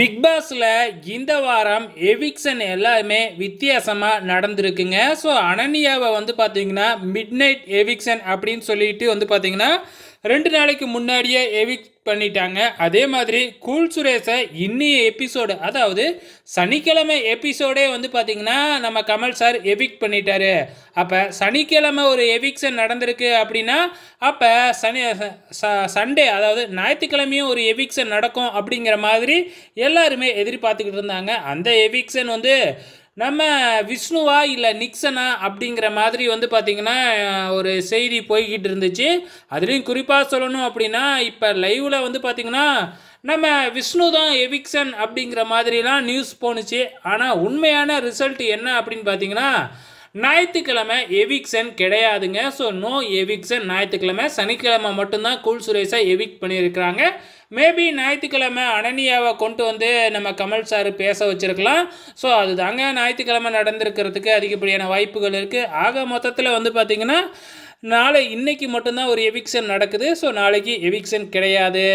big பாஸில் இந்த வாரம் எவிக்ஷன் எல்லாமே வித்தியாசமாக நடந்திருக்குங்க ஸோ அனன்யாவை வந்து பார்த்தீங்கன்னா மிட் நைட் எவிக்ஷன் அப்படின்னு சொல்லிட்டு வந்து பார்த்தீங்கன்னா ரெண்டு நாளைக்கு முன்னாடியே எவிக் பண்ணிட்டாங்க அதே மாதிரி கூல் சுரேஷை இன்னைய எபிசோடு அதாவது சனிக்கிழமை எபிசோடே வந்து பார்த்திங்கன்னா நம்ம கமல் சார் எவிக் பண்ணிட்டாரு அப்போ சனிக்கிழமை ஒரு எவிக்ஷன் நடந்திருக்கு அப்படின்னா அப்போ சனி சண்டே அதாவது ஞாயிற்றுக்கிழமையும் ஒரு எவிக்ஷன் நடக்கும் அப்படிங்கிற மாதிரி எல்லாருமே எதிர்பார்த்துக்கிட்டு இருந்தாங்க அந்த எவிக்ஷன் வந்து நம்ம விஷ்ணுவா இல்லை நிக்சனா அப்படிங்கிற மாதிரி வந்து பார்த்திங்கன்னா ஒரு செய்தி போய்கிட்டு இருந்துச்சு அதுலேயும் குறிப்பாக சொல்லணும் அப்படின்னா இப்போ லைவில் வந்து பார்த்திங்கன்னா நம்ம விஷ்ணு தான் எவிக்சன் அப்படிங்கிற மாதிரிலாம் நியூஸ் போணுச்சு ஆனால் உண்மையான ரிசல்ட் என்ன அப்படின்னு பார்த்தீங்கன்னா ஞாயிற்றுக்கிழமை எவிக்சன் கிடையாதுங்க ஸோ நோ எவிக்சன் ஞாயிற்றுக்கிழமை சனிக்கிழமை மட்டும்தான் கூல் சுரேஷாக எவிக் பண்ணியிருக்கிறாங்க மேபி ஞாயிற்றுக்கிழமை அனனியாவை கொண்டு வந்து நம்ம கமல் சார் பேச வச்சுருக்கலாம் ஸோ அது தாங்க ஞாயிற்றுக்கிழமை நடந்திருக்கிறதுக்கு அதிகப்படியான வாய்ப்புகள் இருக்குது ஆக மொத்தத்தில் வந்து பார்த்திங்கன்னா நாளை இன்றைக்கி மட்டும்தான் ஒரு எவிக்ஷன் நடக்குது ஸோ நாளைக்கு எவிக்ஷன் கிடையாது